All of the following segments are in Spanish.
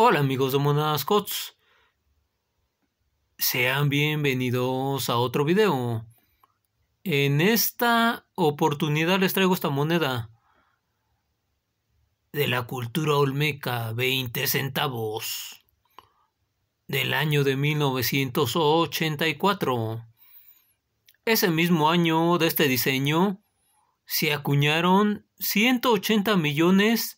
Hola amigos de Monadas Sean bienvenidos a otro video. En esta oportunidad les traigo esta moneda de la cultura olmeca, 20 centavos, del año de 1984. Ese mismo año de este diseño se acuñaron 180 millones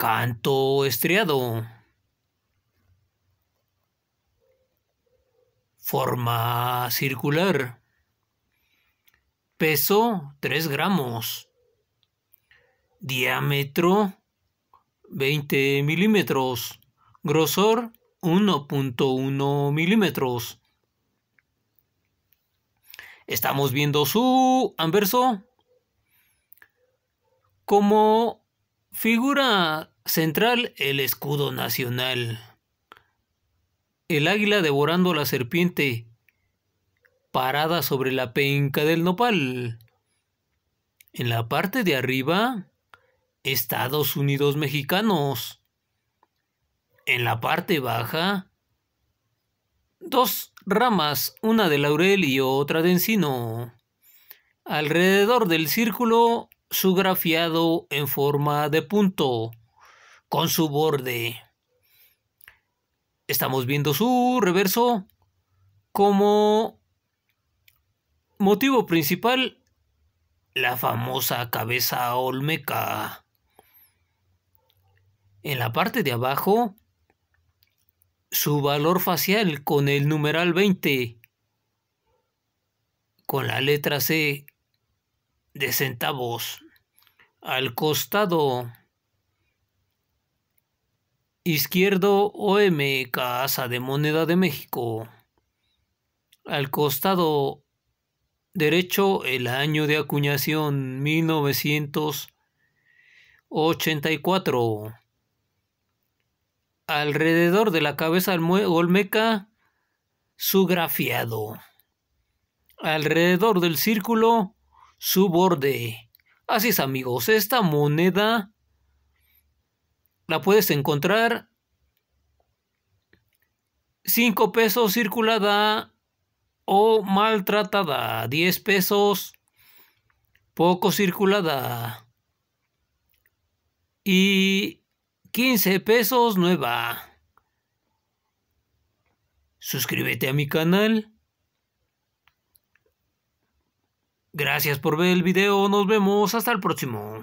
Canto estriado. Forma circular. Peso 3 gramos. Diámetro 20 milímetros. Grosor 1.1 milímetros. Estamos viendo su anverso como figura Central, el escudo nacional. El águila devorando la serpiente, parada sobre la penca del nopal. En la parte de arriba, Estados Unidos mexicanos. En la parte baja, dos ramas, una de laurel y otra de encino. Alrededor del círculo, su grafiado en forma de punto con su borde. Estamos viendo su reverso como motivo principal la famosa cabeza olmeca. En la parte de abajo, su valor facial con el numeral 20, con la letra C de centavos. Al costado Izquierdo OM Casa de Moneda de México. Al costado derecho el año de acuñación 1984. Alrededor de la cabeza olmeca su grafiado. Alrededor del círculo su borde. Así es amigos, esta moneda la puedes encontrar 5 pesos circulada o maltratada. 10 pesos poco circulada. Y 15 pesos nueva. Suscríbete a mi canal. Gracias por ver el video. Nos vemos hasta el próximo.